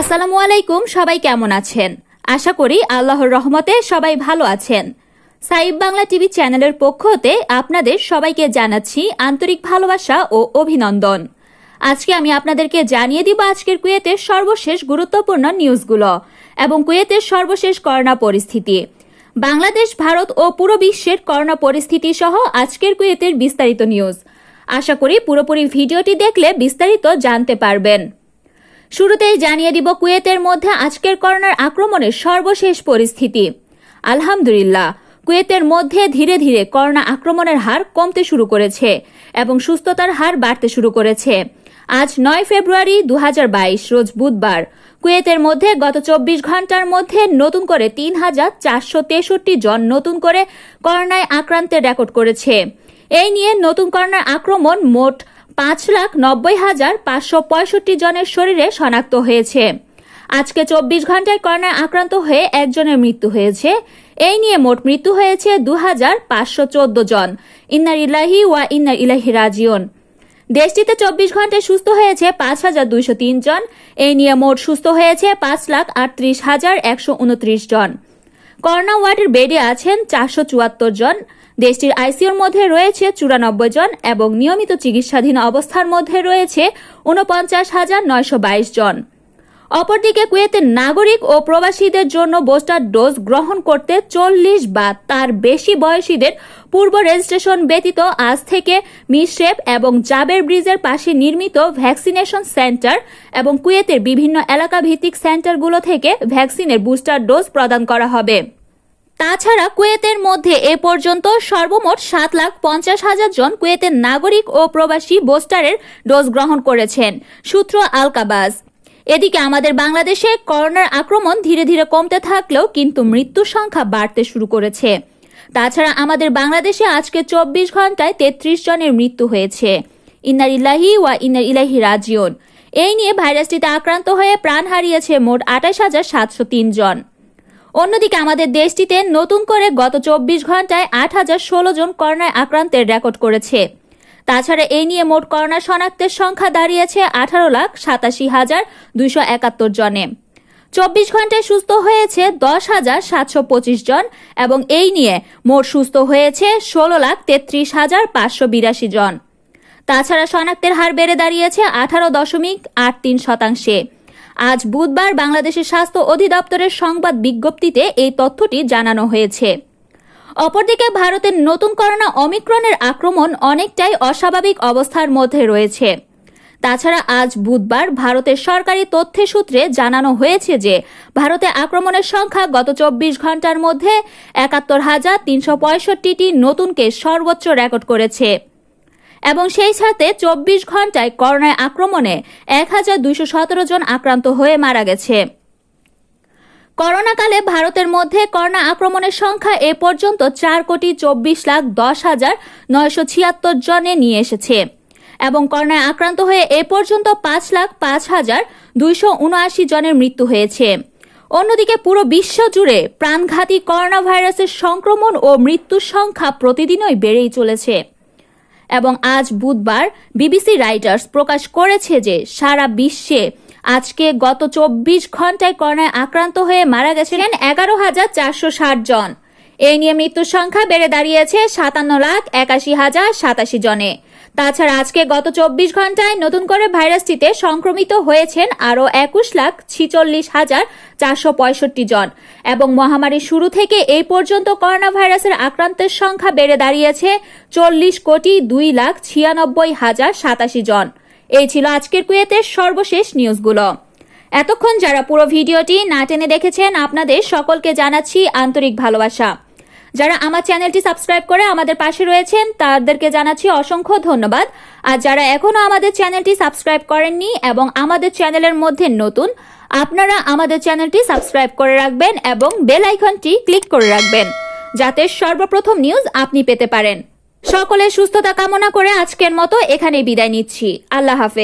আসসালামু আলাইকুম সবাই কেমন আছেন আশা করি আল্লাহর রহমতে সবাই ভালো আছেন সাইব বাংলা টিভি চ্যানেলের পক্ষ হতে আপনাদের সবাইকে জানাচ্ছি আন্তরিক ভালোবাসা ও অভিনন্দন আজকে আমি আপনাদেরকে জানিয়ে দিব আজকের কুয়েতের সর্বশেষ গুরুত্বপূর্ণ নিউজগুলো এবং কুয়েতের সর্বশেষ করোনা পরিস্থিতি বাংলাদেশ ভারত ও পুরো বিশ্বের করোনা পরিস্থিতি সহ আজকের কুয়েতের বিস্তারিত নিউজ আশা করি পুরোপুরি ভিডিওটি দেখলে বিস্তারিত জানতে পারবেন শুরুতেই জানিয়ে দিব কুয়েতের মধ্যে আজকের করোনার আক্রমণের সর্বশেষ পরিস্থিতি আলহামদুলিল্লাহ কুয়েতের মধ্যে ধীরে ধীরে করোনা আক্রমণের হার কমতে শুরু করেছে এবং সুস্থতার হার বাড়তে শুরু করেছে আজ নয় ফেব্রুয়ারি দু রোজ বুধবার কুয়েতের মধ্যে গত চব্বিশ ঘন্টার মধ্যে নতুন করে তিন হাজার চারশো তেষট্টি জন নতুন করে করোনায় আক্রান্তের রেকর্ড করেছে এই নিয়ে নতুন করোনার আক্রমণ মোট পাঁচ লাখ নব্বই হাজার পাঁচশো পঁয়ষট্টি জনের শরীরে শনাক্ত হয়েছে আজকে চব্বিশ ঘন্টায় করোনায় আক্রান্ত হয়ে একজনের মৃত্যু হয়েছে এই নিয়ে মোট মৃত্যু হয়েছে দু হাজার পাঁচশো চোদ্দ জন ইন্নার ইলাহি ওয়া ইন্নার ইলাহি রাজিয়ন দেশটিতে চব্বিশ ঘন্টায় সুস্থ হয়েছে পাঁচ হাজার দুইশো তিন জন এই নিয়ে মোট সুস্থ হয়েছে পাঁচ লাখ আটত্রিশ হাজার একশো উনত্রিশ জন করোনা ওয়ার্ডের বেডে আছেন চারশো চুয়াত্তর জন দেশটির আইসিউর মধ্যে রয়েছে চুরানব্বই জন এবং নিয়মিত চিকিৎসাধীন অবস্থার মধ্যে রয়েছে উনপঞ্চাশ হাজার নয়শো বাইশ জন অপরদিকে কুয়েতের নাগরিক ও প্রবাসীদের জন্য বুস্টার ডোজ গ্রহণ করতে চল্লিশ বা তার বেশি বয়সীদের পূর্ব রেজিস্ট্রেশন ব্যতীত আজ থেকে মিশ্রেপ এবং জাবের ব্রিজের পাশে নির্মিত ভ্যাকসিনেশন সেন্টার এবং কুয়েতের বিভিন্ন এলাকা ভিত্তিক সেন্টারগুলো থেকে ভ্যাকসিনের বুস্টার ডোজ প্রদান করা হবে তাছাড়া কুয়েতের মধ্যে এ পর্যন্ত সর্বমোট সাত লাখ পঞ্চাশ হাজার জন কুয়েতের নাগরিক ও প্রবাসী বোস্টারের ডোজ গ্রহণ করেছেন সূত্র আলকাবাজ এদিকে আমাদের বাংলাদেশে করোনার আক্রমণ ধীরে ধীরে কমতে থাকলেও কিন্তু মৃত্যু সংখ্যা বাড়তে শুরু করেছে তাছাড়া আমাদের বাংলাদেশে আজকে চব্বিশ ঘন্টায় তেত্রিশ জনের মৃত্যু হয়েছে ইন্নার ইলাহি ওয়া ইন্নার ইলাহি রাজিয়ন এই নিয়ে ভাইরাসটিতে আক্রান্ত হয়ে প্রাণ হারিয়েছে মোট আঠাশ হাজার সাতশো তিন জন অন্যদিকে আমাদের দেশটিতে নতুন করে গত চব্বিশ ঘন্টায় আট হাজার ষোলো জন করোনায় আক্রান্তের রেকর্ড করেছে তাছাড়া এই নিয়ে মোট করোনা শনাক্তের সংখ্যা দাঁড়িয়েছে আঠারো লাখ সাতাশি হাজার দুইশো একাত্তর জনে চব্বিশ ঘন্টায় সুস্থ হয়েছে দশ হাজার সাতশো পঁচিশ জন এবং এই নিয়ে মোট সুস্থ হয়েছে ষোলো লাখ তেত্রিশ হাজার পাঁচশো বিরাশি জন তাছাড়া শনাক্তের হার বেড়ে দাঁড়িয়েছে আঠারো দশমিক আট তিন শতাংশে আজ বুধবার বাংলাদেশের স্বাস্থ্য অধিদপ্তরের সংবাদ বিজ্ঞপ্তিতে এই তথ্যটি জানানো হয়েছে অপরদিকে ভারতের নতুন করোনা অমিক্রনের আক্রমণ অনেকটাই অস্বাভাবিক অবস্থার মধ্যে রয়েছে তাছাড়া আজ বুধবার ভারতের সরকারি তথ্যের সূত্রে জানানো হয়েছে যে ভারতে আক্রমণের সংখ্যা গত চব্বিশ ঘন্টার মধ্যে একাত্তর হাজার তিনশো পঁয়ষট্টিটি নতুন কেস সর্বোচ্চ রেকর্ড করেছে এবং সেই সাথে চব্বিশ ঘন্টায় করোনায় আক্রমণে এক হাজার দুইশো সতেরো জন আক্রান্ত হয়ে মারা গেছে করোনাকালে ভারতের মধ্যে করোনা আক্রমণের সংখ্যা এ পর্যন্ত চার কোটি চব্বিশ লাখ দশ হাজার নয়শো ছিয়াত্তর জনে নিয়ে এসেছে এবং করোনায় আক্রান্ত হয়ে এ পর্যন্ত পাঁচ লাখ পাঁচ হাজার দুইশো উনআশি জনের মৃত্যু হয়েছে অন্যদিকে পুরো বিশ্ব জুড়ে প্রাণঘাতী করোনা ভাইরাসের সংক্রমণ ও মৃত্যুর সংখ্যা প্রতিদিনই বেড়েই চলেছে এবং আজ বুধবার বিবিসি রাইটার্স প্রকাশ করেছে যে সারা বিশ্বে আজকে গত চব্বিশ ঘন্টায় করোনায় আক্রান্ত হয়ে মারা গেছিলেন এগারো হাজার চারশো ষাট জন এ নিয়ে মৃত্যুর সংখ্যা বেড়ে দাঁড়িয়েছে সাতান্ন লাখ একাশি হাজার সাতাশি জনে তাছাড়া আজকে গত চব্বিশ ঘন্টায় নতুন করে ভাইরাসটিতে সংক্রমিত হয়েছেন আরও একুশ লাখ ছিচল্লিশ হাজার চারশো পঁয়ষট্টি জন এবং মহামারীর শুরু থেকে এই পর্যন্ত করোনা ভাইরাসের আক্রান্তের সংখ্যা বেড়ে দাঁড়িয়েছে চল্লিশ কোটি দুই লাখ ছিয়ানব্বই হাজার সাতাশি জন এই ছিল আজকের কুয়েতের সর্বশেষ নিউজগুলো এতক্ষণ যারা পুরো ভিডিওটি না টেনে দেখেছেন আপনাদের সকলকে জানাচ্ছি আন্তরিক ভালোবাসা যারা আমার চ্যানেলটি সাবস্ক্রাইব করে আমাদের পাশে রয়েছেন তাদেরকে জানাচ্ছি অসংখ্য ধন্যবাদ আর যারা এখনও আমাদের চ্যানেলটি সাবস্ক্রাইব করেননি এবং আমাদের চ্যানেলের মধ্যে নতুন আপনারা আমাদের চ্যানেলটি সাবস্ক্রাইব করে রাখবেন এবং বেল আইকনটি ক্লিক করে রাখবেন যাতে সর্বপ্রথম নিউজ আপনি পেতে পারেন সকলে সুস্থতা কামনা করে আজকের মতো এখানে বিদায় নিচ্ছি আল্লাহ হাফেজ